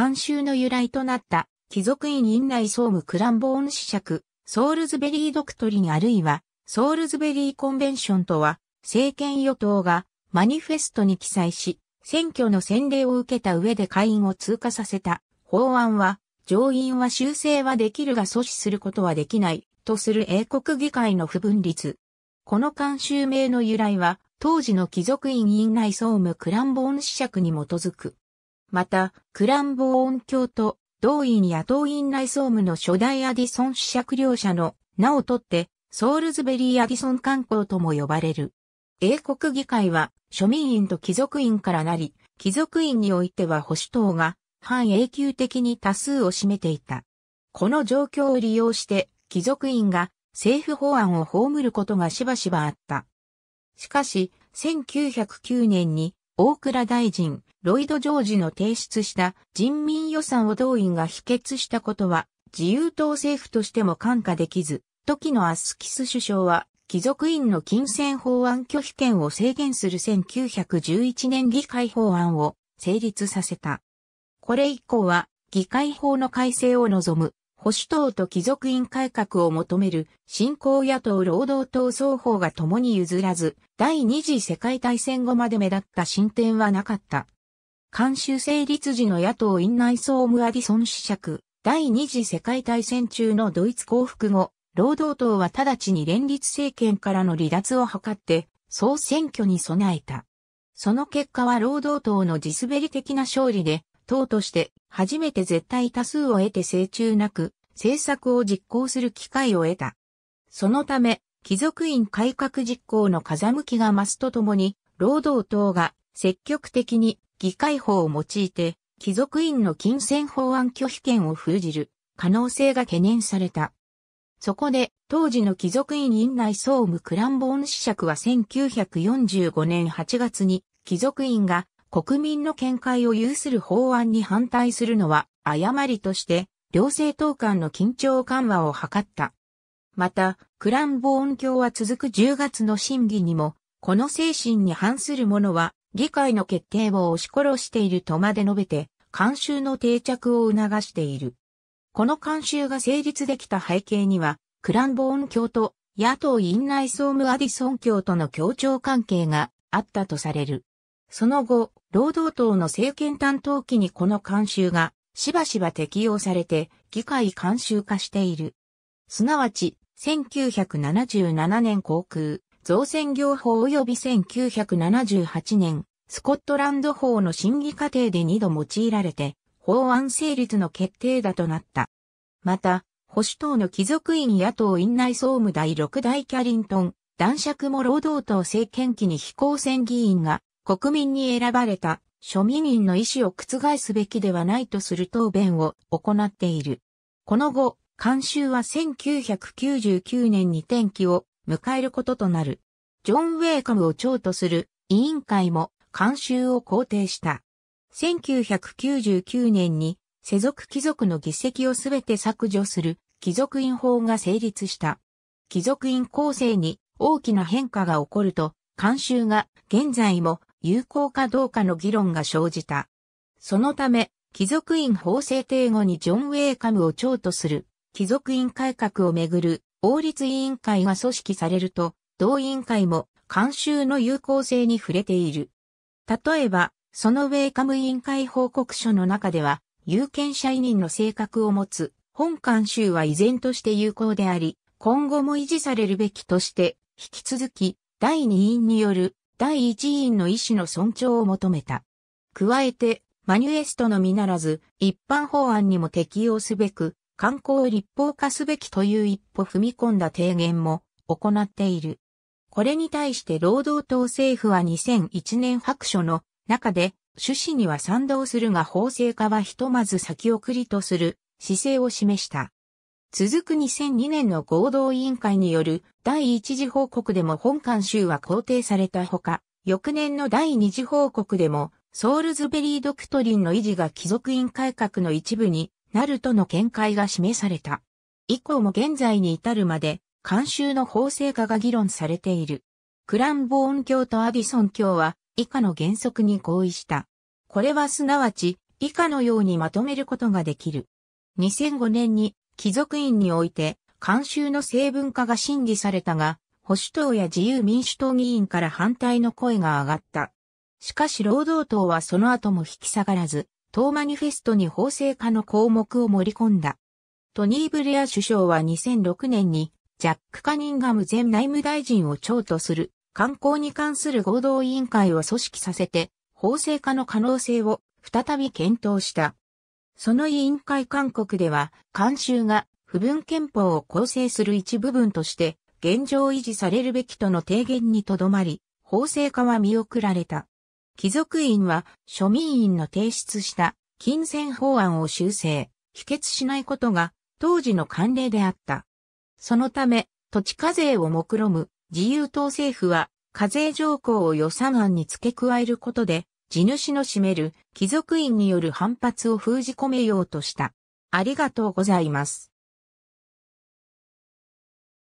慣習の由来となった貴族院院内総務クランボーン施策ソールズベリードクトリンあるいはソールズベリーコンベンションとは政権与党がマニフェストに記載し、選挙の洗礼を受けた上で会員を通過させた法案は、上院は修正はできるが阻止することはできないとする英国議会の不分立。この慣習名の由来は、当時の貴族院院内総務クランボーン施策に基づく。また、クランボーン教と、同院や党院内総務の初代アディソン試釈両者の名をとって、ソールズベリー・アディソン観光とも呼ばれる。英国議会は庶民院と貴族院からなり、貴族院においては保守党が半永久的に多数を占めていた。この状況を利用して貴族院が政府法案を葬ることがしばしばあった。しかし、1909年に大倉大臣、ロイド・ジョージの提出した人民予算を動員が否決したことは、自由党政府としても看過できず、時のアスキス首相は、貴族院の金銭法案拒否権を制限する1911年議会法案を成立させた。これ以降は、議会法の改正を望む保守党と貴族院改革を求める新興野党労働党双方が共に譲らず、第二次世界大戦後まで目立った進展はなかった。監修成立時の野党院内総務アディソン子爵、第二次世界大戦中のドイツ降伏後、労働党は直ちに連立政権からの離脱を図って、総選挙に備えた。その結果は労働党の地滑り的な勝利で、党として初めて絶対多数を得て成中なく政策を実行する機会を得た。そのため、貴族院改革実行の風向きが増すとともに、労働党が積極的に議会法を用いて、貴族院の金銭法案拒否権を封じる可能性が懸念された。そこで、当時の貴族院院内総務クランボーン子爵は1945年8月に、貴族院が国民の見解を有する法案に反対するのは誤りとして、両政党間の緊張緩和を図った。また、クランボーン教は続く10月の審議にも、この精神に反する者は、議会の決定を押し殺しているとまで述べて、慣習の定着を促している。この慣習が成立できた背景には、クランボーン教と野党院内総務アディソン教との協調関係があったとされる。その後、労働党の政権担当期にこの慣習がしばしば適用されて議会慣習化している。すなわち、1977年航空造船業法及び1978年スコットランド法の審議過程で2度用いられて法案成立の決定だとなった。また、保守党の貴族院野党院内総務第6代キャリントン、男爵も労働党政権期に非公選議員が国民に選ばれた庶民人の意思を覆すべきではないとする答弁を行っている。この後、監修は1999年に転機を迎えることとなる。ジョン・ウェイカムを長とする委員会も監修を肯定した。1999年に世俗貴族の議席をすべて削除する貴族院法が成立した。貴族院構成に大きな変化が起こると、監修が現在も有効かどうかの議論が生じた。そのため、貴族院法制定後にジョン・ウェイカムを長とする貴族院改革をめぐる王立委員会が組織されると、同委員会も慣習の有効性に触れている。例えば、そのウェイカム委員会報告書の中では、有権者委任の性格を持つ本慣習は依然として有効であり、今後も維持されるべきとして、引き続き、第二委員による第一員の意思の尊重を求めた。加えて、マニュエストのみならず、一般法案にも適用すべく、観光を立法化すべきという一歩踏み込んだ提言も行っている。これに対して労働党政府は2001年白書の中で趣旨には賛同するが法制化はひとまず先送りとする姿勢を示した。続く2002年の合同委員会による第一次報告でも本監修は肯定されたほか、翌年の第二次報告でも、ソールズベリードクトリンの維持が貴族院改革の一部になるとの見解が示された。以降も現在に至るまで、監修の法制化が議論されている。クランボーン教とアディソン教は以下の原則に合意した。これはすなわち以下のようにまとめることができる。2005年に貴族院において、慣習の成分化が審議されたが、保守党や自由民主党議員から反対の声が上がった。しかし労働党はその後も引き下がらず、党マニフェストに法制化の項目を盛り込んだ。トニー・ブレア首相は2006年に、ジャック・カニンガム前内務大臣を長とする、観光に関する合同委員会を組織させて、法制化の可能性を再び検討した。その委員会勧告では、慣習が不分憲法を構成する一部分として、現状維持されるべきとの提言にとどまり、法制化は見送られた。貴族院は庶民院の提出した金銭法案を修正、否決しないことが当時の慣例であった。そのため、土地課税を目論む自由党政府は課税条項を予算案に付け加えることで地主の占める貴族院による反発を封じ込めようとした。ありがとうございます。